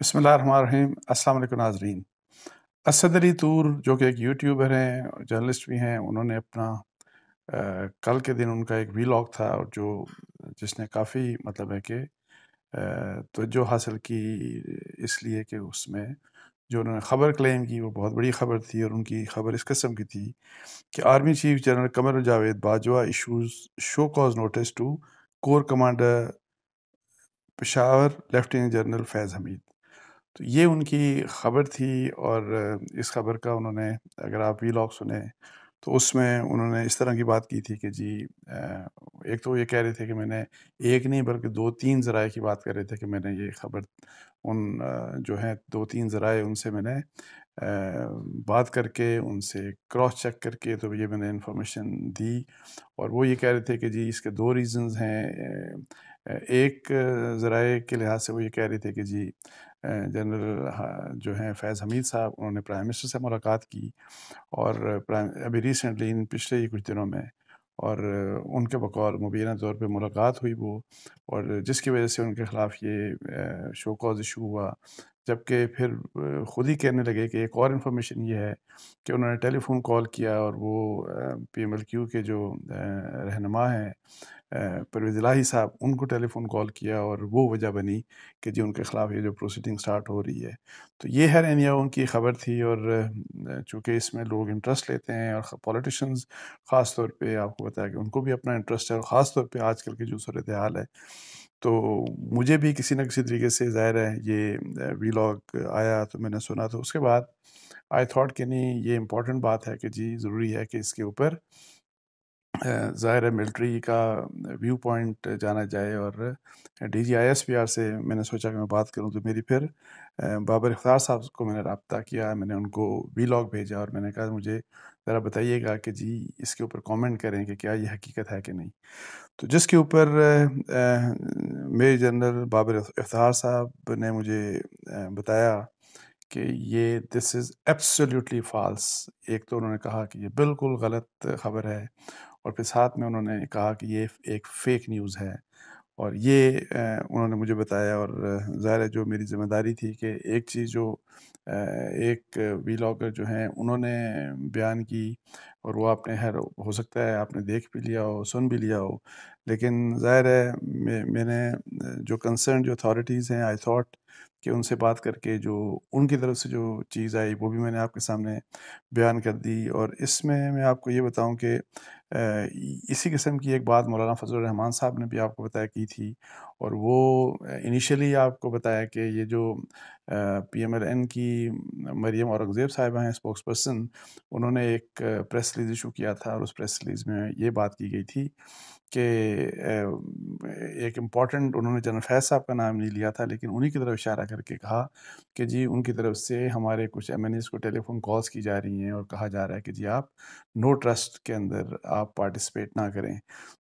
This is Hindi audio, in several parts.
बसमिल अस्सलाम वालेकुम नाजरीन असद अली तूर जो कि एक यूट्यूबर हैं जर्नलिस्ट भी हैं उन्होंने अपना आ, कल के दिन उनका एक वीलॉग था और जो जिसने काफ़ी मतलब है कि तोज्जो हासिल की इसलिए कि उसमें जो उन्होंने ख़बर क्लेम की वो बहुत बड़ी ख़बर थी और उनकी ख़बर इस कस्म की थी कि army chief general Qamar Javed Bajwa issues show cause notice to corps commander Peshawar lieutenant general Faiz Hamid तो ये उनकी ख़बर थी और इस खबर का उन्होंने अगर आप वीलॉग सुने तो उसमें उन्होंने इस तरह की बात की थी कि जी एक तो ये कह रहे थे कि मैंने एक नहीं बल्कि दो तीन ज़राए की बात कर रहे थे कि मैंने ये ख़बर उन जो हैं दो तीन ज़राए उनसे मैंने बात करके उनसे क्रॉस चेक करके तो ये मैंने इन्फॉर्मेशन दी और वो ये कह रहे थे कि जी इसके दो रीज़न्स हैं एक ज़राए के लिहाज से वो ये कह रहे थे कि जी जनरल जो हैं फैज़ हमीद साहब उन्होंने प्राइम मिनिस्टर से मुलाकात की और अभी रिसेंटली इन पिछले ही कुछ दिनों में और उनके बकौल मुबीना तौर पे मुलाकात हुई वो और जिसकी वजह से उनके ख़िलाफ़ ये शो कॉज इशू हुआ जबकि फिर खुद ही कहने लगे कि एक और इन्फॉर्मेशन ये है कि उन्होंने टेलीफोन कॉल किया और वो पी एम एल क्यू के जो रहनमा हैं परवेज इलाही साहब उनको टेलीफोन कॉल किया और वो वजह बनी कि जी उनके ख़िलाफ़ ये जो प्रोसीडिंग स्टार्ट हो रही है तो ये है एनिया उनकी खबर थी और चूँकि इसमें लोग इंटरेस्ट लेते हैं और पॉलिटिशन्स ख़ास तौर पर आपको बताया कि उनको भी अपना इंटरेस्ट है और ख़ास तौर पर आजकल की जो सूरत हाल है तो मुझे भी किसी न किसी तरीके से ज़ाहिर है ये वीलॉग आया तो मैंने सुना तो उसके बाद आई थाट कि नहीं ये इम्पॉर्टेंट बात है कि जी ज़रूरी है कि इसके ऊपर ज़ाहिर है मिलिट्री का व्यू पॉइंट जाना जाए और D G I S P R से मैंने सोचा कि मैं बात करूं तो मेरी फिर बाबर अख्तार साहब को मैंने रबता किया मैंने उनको वी लॉग भेजा और मैंने कहा मुझे ज़रा बताइएगा कि जी इसके ऊपर कमेंट करें कि क्या ये हकीकत है कि नहीं तो जिसके ऊपर मेजर जनरल बाबर अख्तार साहब ने मुझे बताया कि ये दिस इज़ एब्सोल्युटली फॉल्स एक तो उन्होंने कहा कि ये बिल्कुल गलत खबर है और फिर साथ में उन्होंने कहा कि ये एक फ़ेक न्यूज़ है और ये उन्होंने मुझे बताया और ज़ाहिर जो मेरी ज़िम्मेदारी थी कि एक चीज़ जो एक वीलॉगर जो हैं उन्होंने बयान की और वो आपने हर हो सकता है आपने देख भी लिया हो सुन भी लिया हो लेकिन ज़ाहिर है मे, मैंने जो कंसर्न जो अथॉरिटीज़ हैं आई थॉट कि उनसे बात करके जो उनकी तरफ से जो चीज़ आई वो भी मैंने आपके सामने बयान कर दी और इसमें मैं आपको ये बताऊं कि इसी किस्म की एक बात मौलाना फजल रहमान साहब ने भी आपको बताया की थी और वो इनिशियली आपको बताया कि ये जो पी एम एल एन की मरियम औरंगज़ेब साहिबा हैं स्पोक्स पर्सन उन्होंने एक प्रेस रिलीज़ इशू किया था और उस प्रेस रिलीज़ में ये बात की गई थी कि एक इम्पॉर्टेंट उन्होंने जनरल फैज साहब का नाम नहीं लिया था लेकिन उन्हीं की तरफ इशारा करके कहा कि जी उनकी तरफ से हमारे कुछ एम को टेलीफोन कॉल्स की जा रही हैं और कहा जा रहा है कि जी आप नो ट्रस्ट के अंदर आप आप पार्टिसिपेट ना करें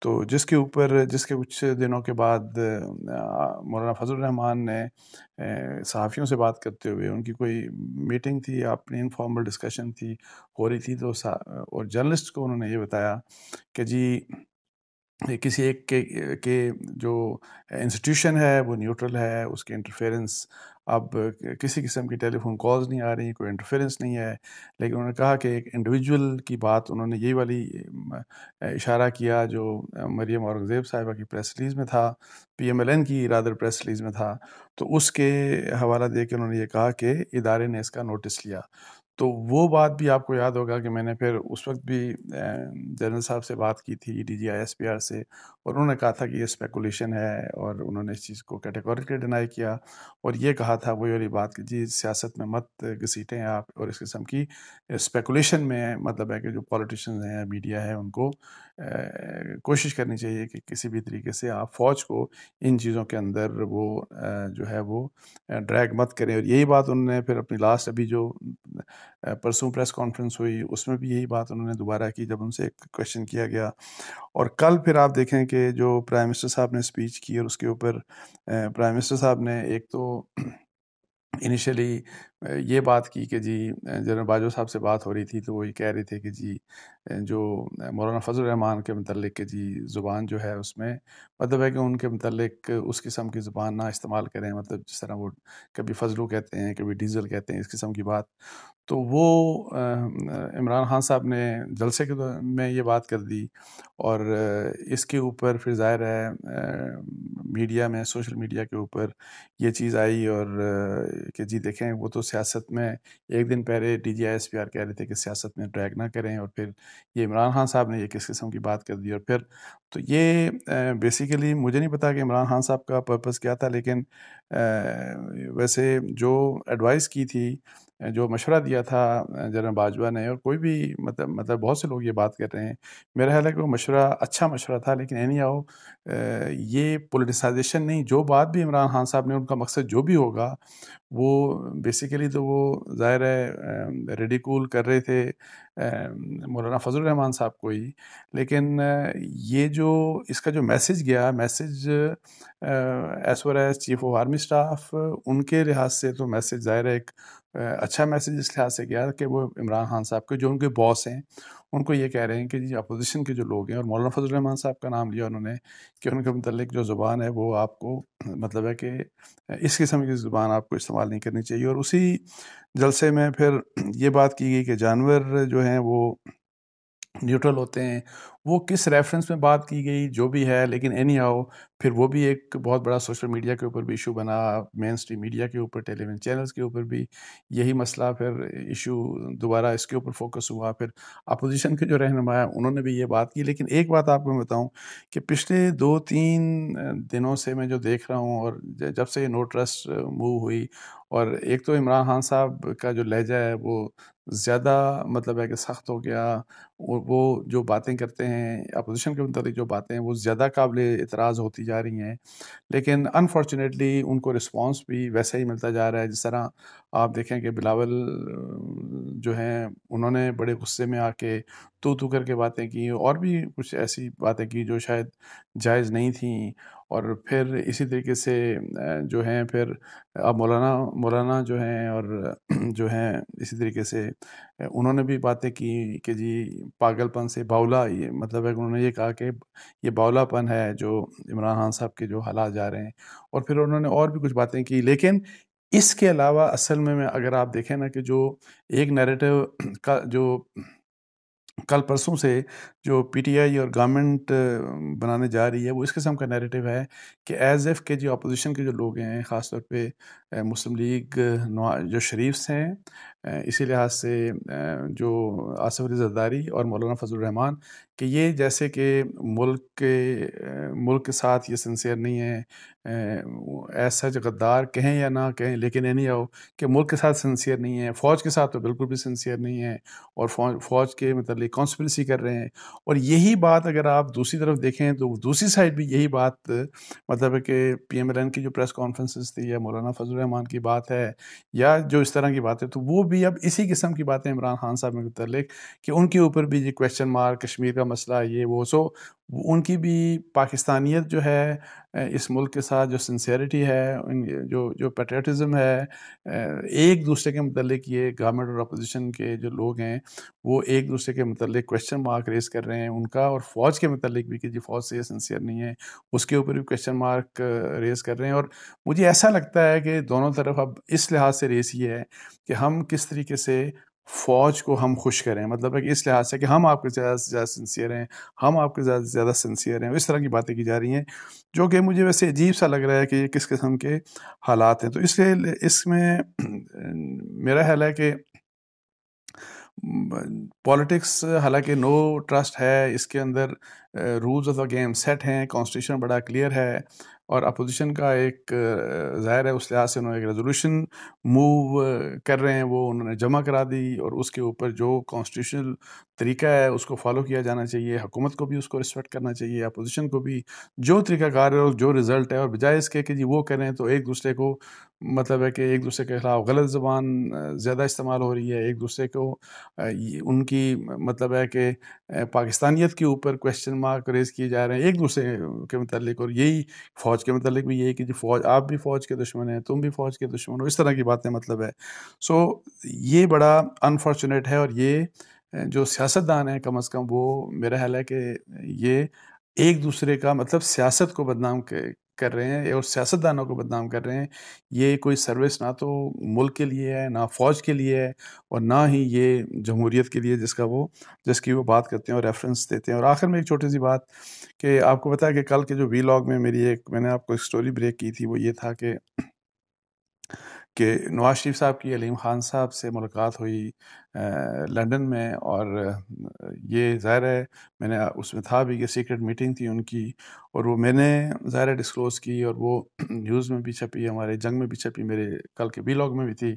तो जिसके ऊपर जिसके कुछ दिनों के बाद मौलाना फजल रहमान ने सहाफ़ियों से बात करते हुए उनकी कोई मीटिंग थी अपनी इनफॉर्मल डिस्कशन थी हो रही थी तो और जर्नलिस्ट को उन्होंने ये बताया कि जी किसी एक के के जो इंस्टीट्यूशन है वो न्यूट्रल है उसके इंटरफेरेंस अब किसी किस्म की टेलीफोन कॉल्स नहीं आ रही कोई इंटरफेरेंस नहीं है लेकिन उन्होंने कहा कि एक इंडिविजुअल की बात उन्होंने यही वाली इशारा किया जो मरियम औरंगज़ेब साहिबा की प्रेस रिलीज़ में था पीएमएलएन की इरादर प्रेस रिलीज़ में था तो उसके हवाला दे के उन्होंने ये कहा कि इदारे ने इसका नोटिस लिया तो वो बात भी आपको याद होगा कि मैंने फिर उस वक्त भी जनरल साहब से बात की थी D G I S P R से और उन्होंने कहा था कि ये स्पेकुलेशन है और उन्होंने इस चीज़ को कैटेगोरिकली डिनाई किया और ये कहा था वही वाली बात कि जी सियासत में मत घसीटें आप और इस किस्म की स्पेकुलेशन में मतलब है कि जो पॉलिटिशन हैं मीडिया है उनको कोशिश करनी चाहिए कि किसी भी तरीके से आप फौज को इन चीज़ों के अंदर वो जो है वो ड्रैग मत करें और यही बात उन्होंने फिर अपनी लास्ट अभी जो परसों प्रेस कॉन्फ्रेंस हुई उसमें भी यही बात उन्होंने दोबारा की जब उनसे एक क्वेश्चन किया गया और कल फिर आप देखें कि जो प्राइम मिनिस्टर साहब ने स्पीच की और उसके ऊपर प्राइम मिनिस्टर साहब ने एक तो इनिशियली ये बात की कि जी जनरल बाजवा साहब से बात हो रही थी तो वो ये कह रहे थे कि जी जो मौलाना फजल रहमान के मतलब कि जी ज़ुबान जो है उसमें मतलब है कि उनके मतलब उस किस्म की ज़ुबान ना इस्तेमाल करें मतलब जिस तरह वो कभी फजलू कहते हैं कभी डीजल कहते हैं इस किस्म की बात तो वो इमरान खान साहब ने जलसे के में ये बात कर दी और इसके ऊपर फिर जाहिर है मीडिया में सोशल मीडिया के ऊपर ये चीज़ आई और कि जी देखें वो तो सियासत में एक दिन पहले D G I S P R कह रहे थे कि सियासत में ड्रैग ना करें और फिर ये इमरान खान साहब ने ये किस किस्म की बात कर दी और फिर तो ये बेसिकली मुझे नहीं पता कि इमरान खान साहब का पर्पज़ क्या था लेकिन वैसे जो एडवाइस की थी जो मशवरा दिया था जनरल बाजवा ने और कोई भी मतलब मतलब बहुत से लोग ये बात कर रहे हैं मेरा ख्याल है कि वो मशवरा अच्छा मशवरा था लेकिन एनी आओ ये पोलिटिसाइजेशन नहीं जो बात भी इमरान खान साहब ने उनका मकसद जो भी होगा वो बेसिकली तो वो ज़ाहिर है रेडिकूल कर रहे थे मौलाना फजल रहमान साहब को ही लेकिन ये जो इसका जो मैसेज गया मैसेज एस वर as chief of army staff उनके लिहाज से तो मैसेज ज़ाहिर है एक अच्छा मैसेज इस लिहाज से गया कि वो इमरान खान साहब के जो उनके बॉस हैं उनको ये कह रहे हैं कि जी अपोजिशन के जो लोग हैं और मौलाना फजल रहमान साहब का नाम लिया उन्होंने कि उनके मतलब जो ज़ुबान है वो आपको मतलब है कि इस किस्म की ज़ुबान आपको इस्तेमाल नहीं करनी चाहिए और उसी जलसे में फिर ये बात की गई कि जानवर जो हैं वो न्यूट्रल होते हैं वो किस रेफरेंस में बात की गई जो भी है लेकिन एनी आओ फिर वो भी एक बहुत बड़ा सोशल मीडिया के ऊपर भी इशू बना मेन स्ट्रीम मीडिया के ऊपर टेलीविजन चैनल्स के ऊपर भी यही मसला फिर इशू दोबारा इसके ऊपर फोकस हुआ फिर अपोजिशन के जो रहनुमा है उन्होंने भी ये बात की लेकिन एक बात आपको मैं बताऊँ कि पिछले दो तीन दिनों से मैं जो देख रहा हूँ और जब से ये नो ट्रस्ट मूव हुई और एक तो इमरान खान साहब का जो लहजा है वो ज़्यादा मतलब है कि सख्त हो गया और वो जो बातें करते हैं अपोजिशन के मतलब जो बातें हैं वो ज़्यादा काबिल इतराज़ होती जा रही हैं लेकिन अनफॉर्चुनेटली उनको रिस्पांस भी वैसा ही मिलता जा रहा है जिस तरह आप देखें कि बिलावल जो हैं उन्होंने बड़े गुस्से में आके तो तो करके बातें की और भी कुछ ऐसी बातें की जो शायद जायज़ नहीं थी और फिर इसी तरीके से जो हैं फिर अब मौलाना मौलाना जो हैं और जो हैं इसी तरीके से उन्होंने भी बातें की कि जी पागलपन से बाउला ये मतलब है उन्होंने ये कहा कि ये बाउलापन है जो इमरान खान साहब के जो हालात जा रहे हैं और फिर उन्होंने और भी कुछ बातें की लेकिन इसके अलावा असल में मैं अगर आप देखें ना कि जो एक नरेटिव का जो कल परसों से जो पीटीआई और गवर्नमेंट बनाने जा रही है वो इस किस्म का नैरेटिव है कि एज एफ़ के जो अपोजिशन के जो लोग हैं ख़ास तौर पे मुस्लिम लीग जो शरीफ हैं इसी लिहाज से जो आसफ़ अली जरदारी और मौलाना फजल रहमान कि ये जैसे कि मुल्क के मुल्क के साथ ये सिंसियर नहीं है ऐसा जो गद्दार कहें या ना कहें लेकिन नहीं आओ कि मुल्क के साथ सिंसियर नहीं है फ़ौज के साथ तो बिल्कुल भी सिंसियर नहीं है और फौज फौज के मतलब वाले कॉन्स्परेसी कर रहे हैं और यही बात अगर आप दूसरी तरफ देखें तो दूसरी साइड भी यही बात मतलब कि पी एम एल एन की जो प्रेस कॉन्फ्रेंसेस थी या मौलाना फजल रहमान की बात है या जो इस तरह की बात है तो वो भी अब इसी किस्म की बातें इमरान खान साहब के मुतलक कि उनके ऊपर भी ये क्वेश्चन मार्क कश्मीर का मसला ये वो सो उनकी भी पाकिस्तानियत जो है इस मुल्क के साथ जो सिंसियरिटी है जो जो पेट्रेटिज़म है एक दूसरे के मतलब ये गवर्नमेंट और अपोजिशन के जो लोग हैं वो एक दूसरे के मतलब क्वेश्चन मार्क रेस कर रहे हैं उनका और फ़ौज के मतलब भी कि जी फ़ौज से सन्सियर नहीं है उसके ऊपर भी क्वेश्चन मार्क रेस कर रहे हैं और मुझे ऐसा लगता है कि दोनों तरफ अब इस लिहाज से रेस ये है कि हम किस तरीके से फौज को हम खुश करें मतलब है कि इस लिहाज से कि हम आपके ज़्यादा से ज़्यादा सिंसियर हैं हम आपके ज़्यादा से ज़्यादा सिंसियर हैं इस तरह की बातें की जा रही हैं जो कि मुझे वैसे अजीब सा लग रहा है कि ये किस किस्म के हालात हैं तो इसलिए इसमें मेरा ख्याल है कि पॉलिटिक्स हालांकि नो ट्रस्ट है इसके अंदर rules of the game set हैं कॉन्स्टिट्यूशन बड़ा क्लियर है और अपोजिशन का एक ज़ाहिर है उस लिहाज से उन्होंने एक रेजोल्यूशन मूव कर रहे हैं वो उन्होंने जमा करा दी और उसके ऊपर जो कॉन्स्टिट्यूशनल तरीका है उसको फॉलो किया जाना चाहिए हुकूमत को भी उसको रिस्पेक्ट करना चाहिए अपोजिशन को भी जो तरीकाकार है और जो रिज़ल्ट है और बजाय इसके कि जी वो करें तो एक दूसरे को मतलब है कि एक दूसरे के खिलाफ गलत ज़बान ज़्यादा इस्तेमाल हो रही है एक दूसरे को उनकी मतलब है कि पाकिस्तानियत के ऊपर क्वेश्चन मार्क रेज़ किए जा रहे हैं एक दूसरे के मतलब और यही फ़ौज के मतलब भी यही कि जी फ़ौज आप भी फ़ौज के दुश्मन हैं तुम भी फ़ौज के दुश्मन हो इस तरह की बातें मतलब है सो so, ये बड़ा अनफॉर्चुनेट है और ये जो सियासतदान हैं कम अज़ कम वो मेरा ख्याल है कि ये एक दूसरे का मतलब सियासत को बदनाम कर रहे हैं और सियासतदानों को बदनाम कर रहे हैं ये कोई सर्विस ना तो मुल्क के लिए है ना फ़ौज के लिए है और ना ही ये जमहूरीत के लिए जिसका वो जिसकी वो बात करते हैं और रेफरेंस देते हैं और आखिर में एक छोटी सी बात कि आपको पता है कि कल के जो वी में मेरी एक मैंने आपको एक स्टोरी ब्रेक की थी वो ये था कि कि नवाज शरीफ साहब की अलीम ख़ान साहब से मुलाकात हुई लंदन में और ये ज़ाहिर है मैंने उसमें था भी कि सीक्रेट मीटिंग थी उनकी और वो मैंने ज़ाहिर डिस्क्लोज़ की और वो न्यूज़ में भी छपी हमारे जंग में भी छपी मेरे कल के बी लॉग में भी थी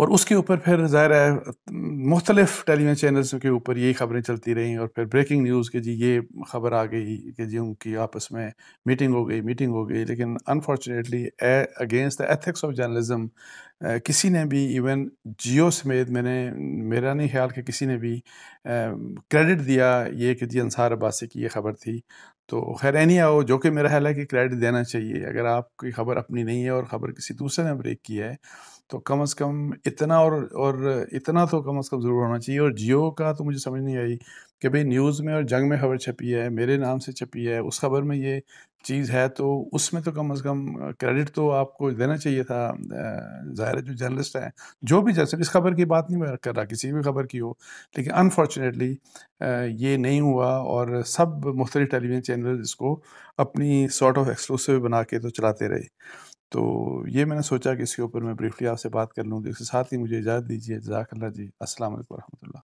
और उसके ऊपर फिर ज़ाहिर है मुख्तलिफ टेलीविजन चैनल्स के ऊपर यही ख़बरें चलती रहीं और फिर ब्रेकिंग न्यूज़ के जी ये खबर आ गई कि जी उनकी आपस में मीटिंग हो गई मीटिंग हो गई लेकिन unfortunately against the ethics of journalism किसी ने भी इवन जियो समेत मैंने मेरा नहीं ख्याल कि किसी ने भी क्रेडिट दिया ये कि जी अंसार अब्बासी की ये खबर थी तो खैर एनी आओ जो कि मेरा ख्याल है कि क्रेडिट देना चाहिए अगर आपकी खबर अपनी नहीं है और ख़बर किसी दूसरे ने ब्रेक की है तो कम से कम इतना और और इतना तो कम से कम ज़रूर होना चाहिए और जियो का तो मुझे समझ नहीं आई कि भाई न्यूज़ में और जंग में खबर छपी है मेरे नाम से छपी है उस खबर में ये चीज़ है तो उसमें तो कम से कम क्रेडिट तो आपको देना चाहिए था ज़ाहिर जो जर्नलिस्ट हैं जो भी जैसे इस खबर की बात नहीं कर रहा किसी भी खबर की हो लेकिन अनफॉर्चुनेटली ये नहीं हुआ और सब मुख्तलिफ टेलीविज़न चैनल इसको अपनी सॉर्ट ऑफ एक्सक्लूसिव बना के तो चलाते रहे तो ये मैंने सोचा कि इसके ऊपर मैं ब्रीफली आपसे बात कर लूँ तो इसके साथ ही मुझे इजाज़त दीजिए जजाकल्ला जी असल वरहमल